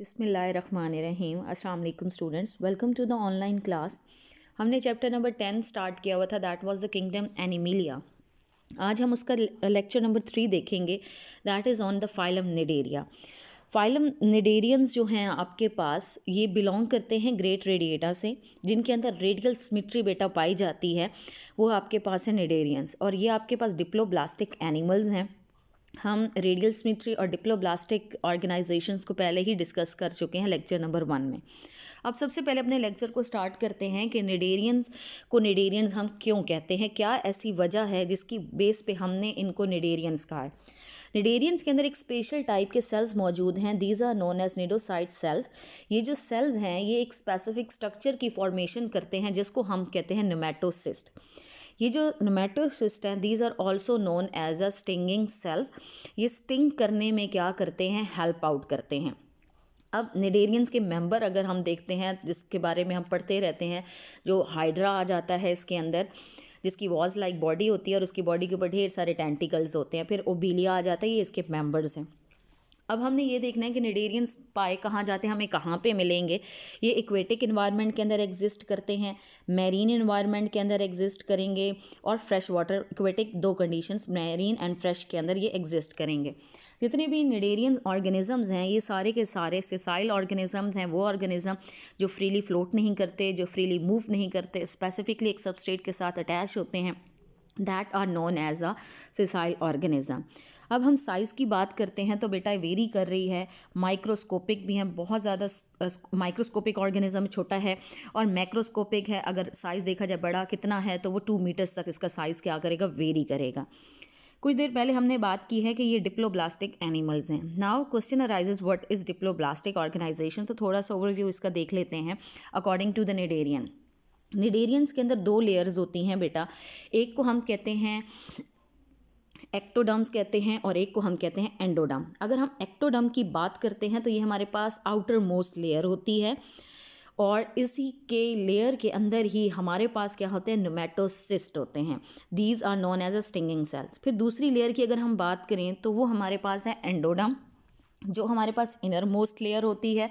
रहीम अस्सलाम students welcome to the online class हमने chapter number ten start किया हुआ था that was the kingdom Animalia आज हम उसका लेक्चर नंबर थ्री देखेंगे that is on the phylum Cnidaria phylum Cnidarians जो हैं आपके पास ये बिलोंग करते हैं ग्रेट रेडिएटा से जिनके अंदर रेडियल स्मिट्री बेटा पाई जाती है वो आपके पास है नेडेरियंस और ये आपके पास डिप्लोब्लास्टिक एनिमल्स हैं हम रेडियल सिमेट्री और डिप्लोब्लास्टिक ऑर्गेनाइजेशंस को पहले ही डिस्कस कर चुके हैं लेक्चर नंबर वन में अब सबसे पहले अपने लेक्चर को स्टार्ट करते हैं कि निडेरियंस को निडेरियंस हम क्यों कहते हैं क्या ऐसी वजह है जिसकी बेस पे हमने इनको निडेरियंस कहा है निडेरियंस के अंदर एक स्पेशल टाइप के सेल्स मौजूद हैं these are known as cnidocyte cells ये जो सेल्स हैं ये एक स्पेसिफिक स्ट्रक्चर की फॉर्मेशन करते हैं जिसको हम कहते हैं नोमेटोसिस्ट ये जो सिस्ट हैं these are also known as a stinging cells ये स्टिंग करने में क्या करते हैं हेल्प आउट करते हैं अब निडेरियंस के मेंबर अगर हम देखते हैं जिसके बारे में हम पढ़ते रहते हैं जो हाइड्रा आ जाता है इसके अंदर जिसकी वॉज लाइक बॉडी होती है और उसकी बॉडी के ऊपर ढेर सारे टेंटिकल्स होते हैं फिर ओबीलिया आ जाता है ये इसके मेंबर्स हैं अब हमने ये देखना है कि निडेरियन पाए कहाँ जाते हैं हमें कहाँ पे मिलेंगे ये इक्वेटिक इन्वायरमेंट के अंदर एग्जिस्ट करते हैं मैरीन इन्वायरमेंट के अंदर एग्जिस्ट करेंगे और फ्रेश वाटर इक्वेटिक दो कंडीशंस मैरीन एंड फ्रेश के अंदर ये एग्जिस्ट करेंगे जितने भी निडेरियन ऑर्गेनिज़म्स हैं ये सारे के सारे सिसाइल ऑर्गेनिज़म्स हैं वो ऑर्गेनिज़म जो फ्रीली फ्लोट नहीं करते जो फ्रीली मूव नहीं करते स्पेसिफिकली एक सबस्टेट के साथ अटैच होते हैं that are known as a sessile organism अब हम साइज़ की बात करते हैं तो बेटा वेरी कर रही है माइक्रोस्कोपिक भी हैं बहुत ज़्यादा माइक्रोस्कोपिक ऑर्गेनिज्म छोटा है और मैक्रोस्कोपिक है अगर साइज़ देखा जाए बड़ा कितना है तो वो टू मीटर्स तक इसका साइज़ क्या करेगा वेरी करेगा कुछ देर पहले हमने बात की है कि ये डिप्लोब्लास्टिक एनिमल्स हैं now question arises what is diploblastic organisation तो थोड़ा सा ओवरव्यू इसका देख लेते हैं according to the cnidarian cnidarians के अंदर दो लेयर्स होती हैं बेटा एक को हम कहते हैं एक्टोडम्स कहते हैं और एक को हम कहते हैं एंडोडम अगर हम एक्टोडम की बात करते हैं तो ये हमारे पास आउटर मोस्ट लेयर होती है और इसी के लेयर के अंदर ही हमारे पास क्या होते हैं नोमेटोसिस्ट होते हैं these are known as a stinging cells फिर दूसरी लेयर की अगर हम बात करें तो वो हमारे पास है एंडोडम जो हमारे पास इनर मोस्ट लेयर होती है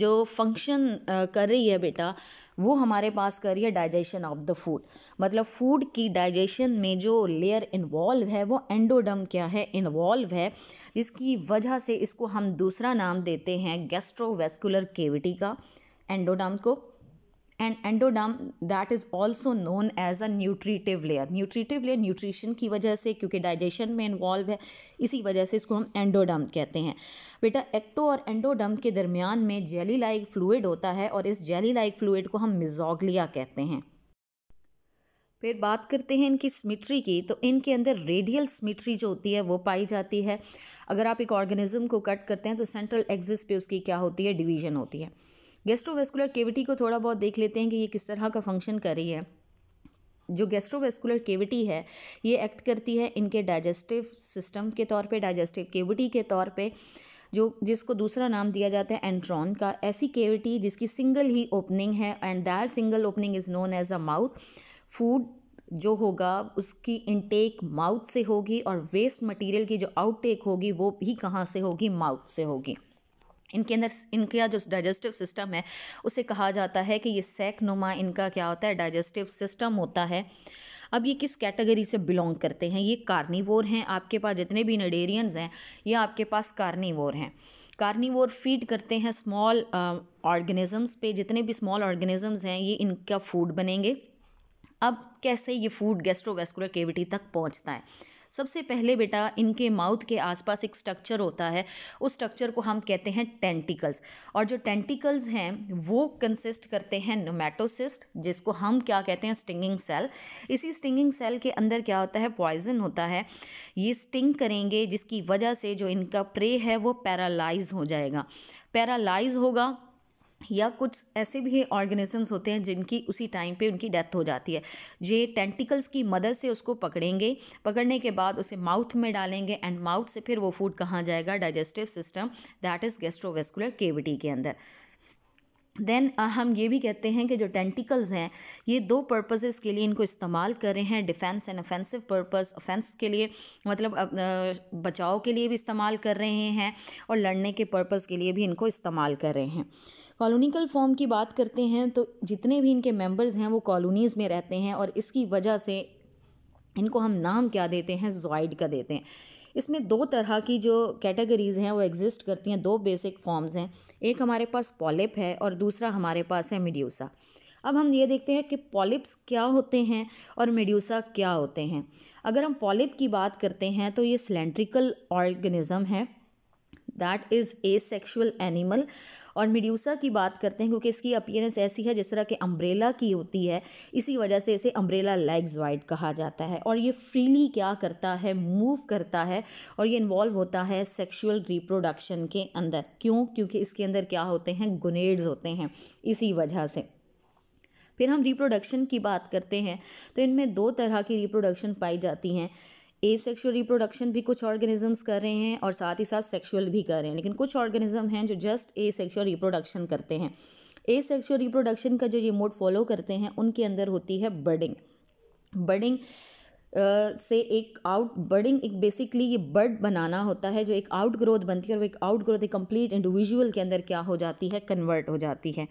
जो फंक्शन कर रही है बेटा वो हमारे पास कर रही है डाइजेशन ऑफ द फूड मतलब फूड की डाइजेशन में जो लेयर इन्वॉल्व है वो एंडोडम क्या है इन्वॉल्व है जिसकी वजह से इसको हम दूसरा नाम देते हैं गैस्ट्रोवेस्कुलर केविटी का एंडोडम को and endoderm that is also known as a nutritive layer nutritive layer nutrition की वजह से क्योंकि डाइजेशन में इन्वॉल्व है इसी वजह से इसको हम एंडोडर्म कहते हैं बेटा एक्टो और एंडोडर्म के दरमियान में जेली लाइक फ्लूड होता है और इस जेली लाइक फ्लूड को हम मिजोगलिया कहते हैं फिर बात करते हैं इनकी स्मिट्री की तो इनके अंदर रेडियल स्मिट्री जो होती है वो पाई जाती है अगर आप एक ऑर्गेनिज्म को कट करते हैं तो सेंट्रल एग्जिस पे उसकी क्या होती है डिवीजन होती है गेस्ट्रोवेस्कुलर केविटी को थोड़ा बहुत देख लेते हैं कि ये किस तरह का फंक्शन कर रही है जो गेस्ट्रोवेस्कुलर केविटी है ये एक्ट करती है इनके डाइजेस्टिव सिस्टम के तौर पे डाइजेस्टिव केविटी के तौर पे जो जिसको दूसरा नाम दिया जाता है एंट्रॉन का ऐसी केविटी जिसकी सिंगल ही ओपनिंग है and that single opening is known as a mouth food जो होगा उसकी इनटेक माउथ से होगी और वेस्ट मटेरियल की जो आउटटेक होगी वो भी कहाँ से होगी माउथ से होगी इनके अंदर इनका जो डाइजेस्टिव सिस्टम है उसे कहा जाता है कि ये सैक नुमा इनका क्या होता है डाइजेस्टिव सिस्टम होता है अब ये किस कैटेगरी से बिलोंग करते हैं ये कार्निवोर हैं आपके पास जितने भी नडेरियंस हैं ये आपके पास कार्निवोर हैं कार्निवोर फीड करते हैं स्मॉल ऑर्गेनिजम्स पे जितने भी स्मॉल ऑर्गेनिजम्स हैं ये इनका फूड बनेंगे अब कैसे ये फूड गैस्ट्रोवेस्कुलर केविटी तक पहुंचता है सबसे पहले बेटा इनके माउथ के आसपास एक स्ट्रक्चर होता है उस स्ट्रक्चर को हम कहते हैं टेंटिकल्स और जो टेंटिकल्स हैं वो कंसिस्ट करते हैं नोमेटोसिस्ट जिसको हम क्या कहते हैं स्टिंगिंग सेल इसी स्टिंगिंग सेल के अंदर क्या होता है पॉइजन होता है ये स्टिंग करेंगे जिसकी वजह से जो इनका प्रे है वो पैरालाइज हो जाएगा पैरालाइज होगा या कुछ ऐसे भी ऑर्गेनिजम्स होते हैं जिनकी उसी टाइम पे उनकी डेथ हो जाती है ये टेंटिकल्स की मदद से उसको पकड़ेंगे पकड़ने के बाद उसे माउथ में डालेंगे एंड माउथ से फिर वो फूड कहाँ जाएगा digestive system that is gastrovascular cavity के अंदर देन uh, हम ये भी कहते हैं कि जो टेंटिकल्स हैं ये दो पर्पसेस के लिए इनको इस्तेमाल कर रहे हैं defence and offensive purpose offence के लिए मतलब बचाव के लिए भी इस्तेमाल कर रहे हैं और लड़ने के पर्पस के लिए भी इनको इस्तेमाल कर रहे हैं कॉलोनिकल फॉर्म की बात करते हैं तो जितने भी इनके मेम्बर्स हैं वो कॉलोनीज़ में रहते हैं और इसकी वजह से इनको हम नाम क्या देते हैं जॉइड का देते हैं इसमें दो तरह की जो कैटेगरीज़ हैं वो एग्जिस्ट करती हैं दो बेसिक फॉर्म्स हैं एक हमारे पास पॉलिप है और दूसरा हमारे पास है मेड्यूसा अब हम ये देखते हैं कि पॉलिप्स क्या होते हैं और मेड्यूसा क्या होते हैं अगर हम पॉलिप की बात करते हैं तो ये सिलेंड्रिकल ऑर्गेनिज़म है that is asexual animal और मिड्यूसा की बात करते हैं क्योंकि इसकी अपियरेंस ऐसी है जिस तरह के अम्ब्रेला की होती है इसी वजह से इसे अम्ब्रेला लेग्स वाइड कहा जाता है और ये फ्रीली क्या करता है मूव करता है और ये इन्वॉल्व होता है सेक्शुअल रिप्रोडक्शन के अंदर क्यों क्योंकि इसके अंदर क्या होते हैं गुनेड्स होते हैं इसी वजह से फिर हम रिप्रोडक्शन की बात करते हैं तो इनमें दो तरह की रिप्रोडक्शन पाई जाती हैं ए सेक्शुअल रिप्रोडक्शन भी कुछ ऑर्गेनिजम्स कर रहे हैं और साथ ही साथ सेक्शुअल भी कर रहे हैं लेकिन कुछ ऑर्गेनिज्म हैं जो जस्ट ए सेक्शुअल रिप्रोडक्शन करते हैं ए सेक्शुअल रिप्रोडक्शन का जो ये मोड फॉलो करते हैं उनके अंदर होती है बर्डिंग बर्डिंग Uh, से एक आउट बर्डिंग एक बेसिकली ये बर्ड बनाना होता है जो एक आउट ग्रोथ बनती है और वो एक आउट ग्रोथ एक कंप्लीट इंडिविजुअल के अंदर क्या हो जाती है कन्वर्ट हो जाती है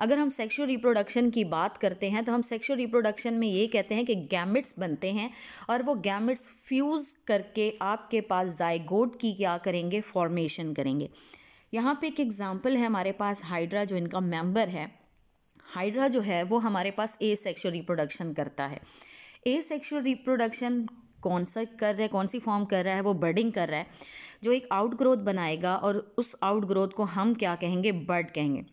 अगर हम सेक्शुअल रिप्रोडक्शन की बात करते हैं तो हम सेक्शुअल रिप्रोडक्शन में ये कहते हैं कि गैमिट्स बनते हैं और वो गैमिट्स फ्यूज़ करके आपके पास जायगोड की क्या करेंगे फॉर्मेशन करेंगे यहाँ पे एक एग्ज़ाम्पल है हमारे पास हाइड्रा जो इनका मेंबर है हाइड्रा जो है वो हमारे पास ए सेक्शुअल रिप्रोडक्शन करता है ए सेक्शुअल रिप्रोडक्शन कौन सा कर रहा है कौन सी फॉर्म कर रहा है वो बर्डिंग कर रहा है जो एक आउट ग्रोथ बनाएगा और उस आउट ग्रोथ को हम क्या कहेंगे बर्ड कहेंगे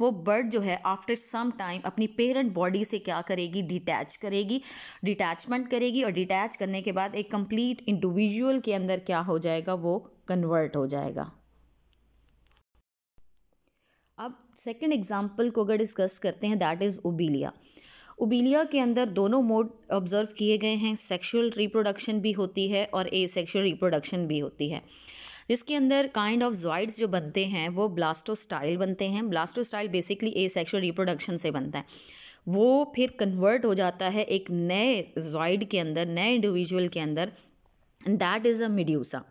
वो बर्ड जो है आफ्टर सम टाइम अपनी पेरेंट बॉडी से क्या करेगी डिटैच करेगी डिटैचमेंट करेगी और डिटैच करने के बाद एक कंप्लीट इंडिविजुअल के अंदर क्या हो जाएगा वो कन्वर्ट हो जाएगा अब सेकंड एग्जांपल को अगर डिस्कस करते हैं दैट इज़ ओबीलिया ओबीलिया के अंदर दोनों मोड ऑब्जर्व किए गए हैं सेक्शुअल रिप्रोडक्शन भी होती है और ए सेक्शुअल रिप्रोडक्शन भी होती है इसके अंदर काइंड ऑफ जॉइड्स जो बनते हैं वो ब्लास्टोस्टाइल बनते हैं blastostyle basically asexual reproduction से बनता है वो फिर कन्वर्ट हो जाता है एक नए जॉइड के अंदर नए इंडिविजुअल के अंदर दैट इज़ अ मिड्यूसा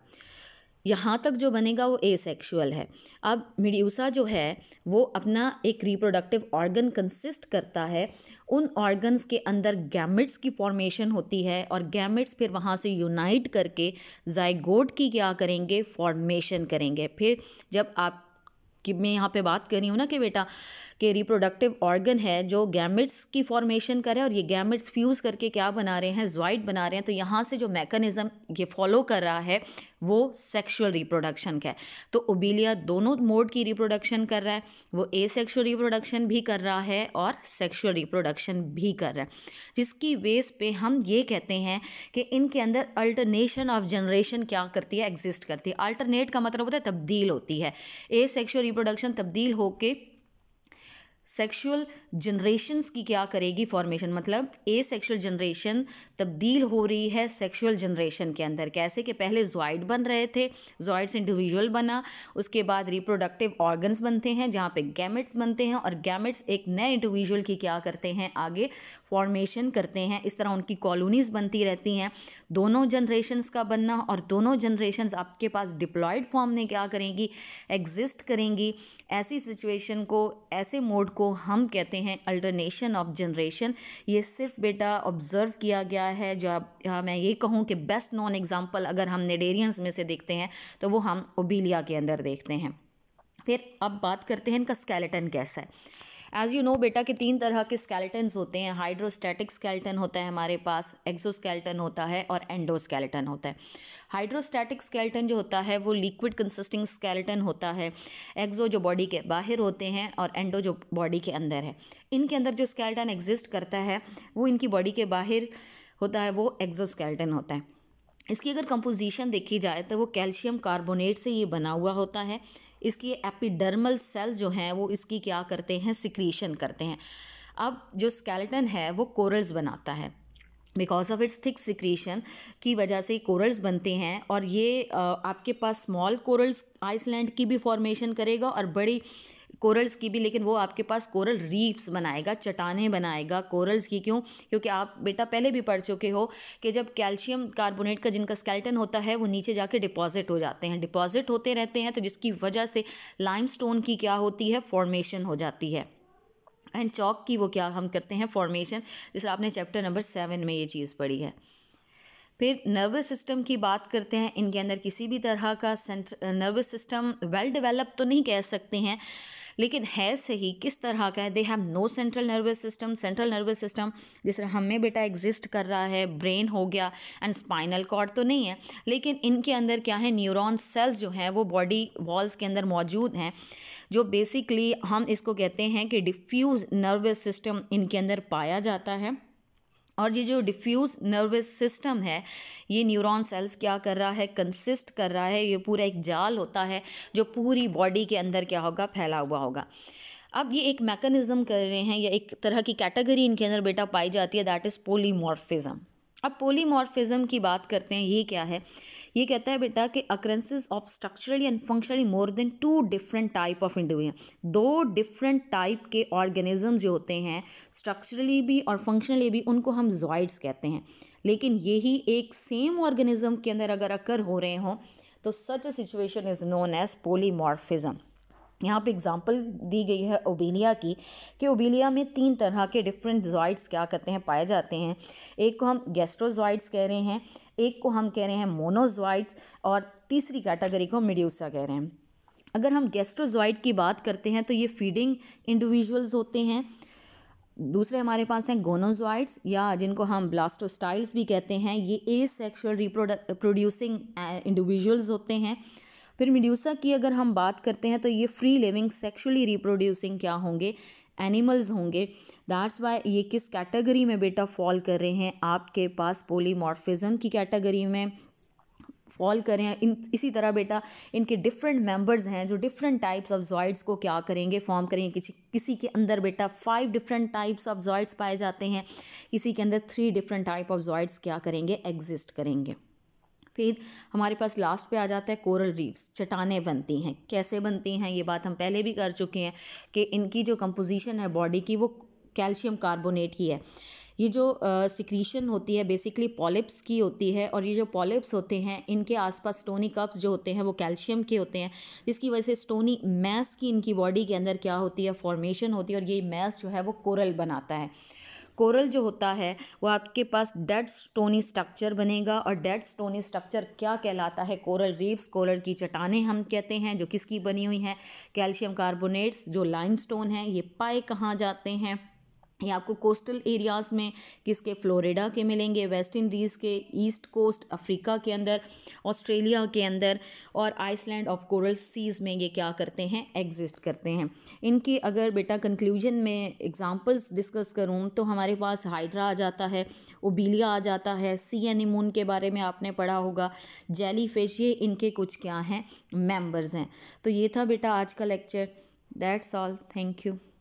यहाँ तक जो बनेगा वो एसेक्सुअल है अब मिड्यूसा जो है वो अपना एक रिप्रोडक्टिव ऑर्गन कंसिस्ट करता है उन ऑर्गन्स के अंदर गैमेट्स की फॉर्मेशन होती है और गैमेट्स फिर वहाँ से यूनाइट करके जायगोड की क्या करेंगे फॉर्मेशन करेंगे फिर जब आप कि मैं यहाँ पे बात कर रही हूँ ना कि बेटा के रिप्रोडक्टिव ऑर्गन है जो गैमिट्स की फॉर्मेशन कर रहे हैं और ये गैमिट्स फ्यूज़ करके क्या बना रहे हैं ज्वाइट बना रहे हैं तो यहाँ से जो मैकेनिज़्म ये फॉलो कर रहा है वो सेक्सुअल रिप्रोडक्शन का है तो ओबिलिया दोनों मोड की रिप्रोडक्शन कर रहा है वो ए सेक्शुअल रिप्रोडक्शन भी कर रहा है और सेक्शुअल रिप्रोडक्शन भी कर रहा है जिसकी बेस पे हम ये कहते हैं कि इनके अंदर अल्टरनेशन ऑफ जनरेशन क्या करती है एग्जिस्ट करती है अल्टरनेट का मतलब होता है तब्दील होती है ए सेक्शुअल रिप्रोडक्शन तब्दील होकर सेक्शुअल जनरेशन्स की क्या करेगी फॉर्मेशन मतलब ए सेक्शुअल जनरेशन तब्दील हो रही है सेक्शुअल जनरेशन के अंदर कैसे कि पहले जॉइड बन रहे थे जॉइड्स इंडिविजुअल बना उसके बाद रिप्रोडक्टिव ऑर्गन्स बनते हैं जहाँ पे गैमेट्स बनते हैं और गैमेट्स एक नए इंडिविजुअल की क्या करते हैं आगे फॉर्मेशन करते हैं इस तरह उनकी कॉलोनीज़ बनती रहती हैं दोनों जनरेशन्स का बनना और दोनों जनरेशन्स आपके पास डिप्लॉयड फॉर्म में क्या करेंगी एग्जिस्ट करेंगी ऐसी सिचुएशन को ऐसे मोड को को हम कहते हैं अल्टरनेशन ऑफ जनरेशन ये सिर्फ बेटा ऑब्ज़र्व किया गया है जो आप मैं ये कहूँ कि बेस्ट नॉन एग्ज़ाम्पल अगर हम नेडेरियंस में से देखते हैं तो वो हम ओबीलिया के अंदर देखते हैं फिर अब बात करते हैं इनका स्केलेटन कैसा है एज़ यू नो बेटा कि तीन तरह के स्केलेटन्स होते हैं हाइड्रोस्टैटिक स्केलेटन होता है हमारे पास एक्सोस्केलेटन होता है और एंडोस्केलेटन होता है हाइड्रोस्टैटिक स्केलेटन जो होता है वो लिक्विड कंसिस्टिंग स्केलेटन होता है एक्सो जो बॉडी के बाहर होते हैं और एंडो जो बॉडी के अंदर है इनके अंदर जो स्केलेटन एग्जिस्ट करता है वो इनकी बॉडी के बाहर होता है वो एक्सोस्केलेटन होता है इसकी अगर कंपोजिशन देखी जाए तो वो कैल्शियम कार्बोनेट से ये बना हुआ होता है इसकी एपिडर्मल सेल जो हैं वो इसकी क्या करते हैं सिक्रीशन करते हैं अब जो स्केलेटन है वो कोरल्स बनाता है because of its thick secretion की वजह से कोरल्स बनते हैं और ये आपके पास स्मॉल कोरल्स आइसलैंड की भी फॉर्मेशन करेगा और बड़ी कोरल्स की भी लेकिन वो आपके पास कोरल रीफ्स बनाएगा चटाने बनाएगा कोरल्स की क्यों क्योंकि आप बेटा पहले भी पढ़ चुके हो कि जब कैल्शियम कार्बोनेट का जिनका स्केल्टन होता है वो नीचे जाके डिपॉजिट हो जाते हैं डिपॉजिट होते रहते हैं तो जिसकी वजह से लाइम की क्या होती है फॉर्मेशन हो जाती है एंड चौक की वो क्या हम करते हैं फॉर्मेशन जैसे आपने चैप्टर नंबर सेवन में ये चीज़ पढ़ी है फिर नर्वस सिस्टम की बात करते हैं इनके अंदर किसी भी तरह का नर्वस सिस्टम वेल डेवलप तो नहीं कह सकते हैं लेकिन है सही किस तरह का है they have no central nervous system central nervous system जिस तरह हमें बेटा एग्जिस्ट कर रहा है ब्रेन हो गया एंड स्पाइनल कॉर्ड तो नहीं है लेकिन इनके अंदर क्या है न्यूरोन सेल्स जो हैं वो बॉडी वॉल्स के अंदर मौजूद हैं जो बेसिकली हम इसको कहते हैं कि डिफ्यूज़ नर्वस सिस्टम इनके अंदर पाया जाता है और ये जो डिफ्यूज़ नर्वस सिस्टम है ये न्यूरॉन सेल्स क्या कर रहा है कंसिस्ट कर रहा है ये पूरा एक जाल होता है जो पूरी बॉडी के अंदर क्या होगा फैला हुआ होगा अब ये एक मैकेनिज़्म कर रहे हैं या एक तरह की कैटेगरी इनके अंदर बेटा पाई जाती है दैट इज़ पोलीमॉर्फिज़म अब पोलीमॉर्फिज्म की बात करते हैं ये क्या है ये कहता है बेटा कि occurrence of structurally and functionally more than two different type of individual दो डिफरेंट टाइप के ऑर्गेनिज्म जो होते हैं स्ट्रक्चरली भी और फंक्शनली भी उनको हम जॉइड्स कहते हैं लेकिन यही एक सेम ऑर्गेनिज्म के अंदर अगर अक्कर हो रहे हों तो such a situation is known as polymorphism यहाँ पे एग्जांपल दी गई है ओबेलिया की कि ओबेलिया में तीन तरह के डिफरेंट जॉइड्स क्या कहते हैं पाए जाते हैं एक को हम गैस्ट्रोजॉइड्स कह रहे हैं एक को हम कह रहे हैं मोनोजॉइड्स और तीसरी कैटेगरी को मिड्यूसा कह रहे हैं अगर हम गैस्ट्रोजॉइड की बात करते हैं तो ये फीडिंग इंडिविजुअल्स होते हैं दूसरे हमारे पास हैं गोनोजॉइड्स या जिनको हम ब्लास्टोस्टाइल्स भी कहते हैं ये ए सेक्शुअल रिप्रोड्यूसिंग इंडिविजुअल्स होते हैं फिर मिड्यूसा की अगर हम बात करते हैं तो ये फ्री लिविंग सेक्शुअली रिप्रोड्यूसिंग क्या होंगे एनिमल्स होंगे दैट्स वाई ये किस कैटेगरी में बेटा फॉल कर रहे हैं आपके पास पोलीमॉर्फिज़म की कैटेगरी में फॉल करें इन इसी तरह बेटा इनके डिफरेंट मेंबर्स हैं जो डिफरेंट टाइप्स ऑफ जॉइड्स को क्या करेंगे फॉर्म करेंगे किसी किसी के अंदर बेटा five different types of zooids पाए जाते हैं किसी के अंदर three different type of zooids क्या करेंगे एग्जिस्ट करेंगे फिर हमारे पास लास्ट पे आ जाता है कोरल रीव्स चटाने बनती हैं कैसे बनती हैं ये बात हम पहले भी कर चुके हैं कि इनकी जो कंपोजिशन है बॉडी की वो कैल्शियम कार्बोनेट की है ये जो सिक्रीशन uh, होती है बेसिकली पॉलिप्स की होती है और ये जो पॉलिप्स होते हैं इनके आसपास स्टोनी कप्स जो होते हैं वो कैल्शियम के होते हैं जिसकी वजह से स्टोनी मैस की इनकी बॉडी के अंदर क्या होती है फॉर्मेशन होती है और ये मैस जो है वो कोरल बनाता है कोरल जो होता है वो आपके पास डेड स्टोनी स्ट्रक्चर बनेगा और डेड स्टोनी स्ट्रक्चर क्या कहलाता है कोरल रीफ्स कोरल की चट्टाने हम कहते हैं जो किसकी बनी हुई हैं कैल्शियम कार्बोनेट्स जो लाइमस्टोन है ये पाए कहाँ जाते हैं या आपको कोस्टल एरियाज़ में किसके फ्लोरिडा के मिलेंगे वेस्ट इंडीज़ के ईस्ट कोस्ट अफ्रीका के अंदर ऑस्ट्रेलिया के अंदर और आइसलैंड ऑफ कोरल सीज़ में ये क्या करते हैं एग्जिस्ट करते हैं इनकी अगर बेटा कंक्लूजन में एग्जांपल्स डिस्कस करूँ तो हमारे पास हाइड्रा आ जाता है ओबीलिया आ जाता है सी एनिमून के बारे में आपने पढ़ा होगा जेली फिश ये इनके कुछ क्या हैं मेम्बर्स हैं तो ये था बेटा आज का lecture that's all thank you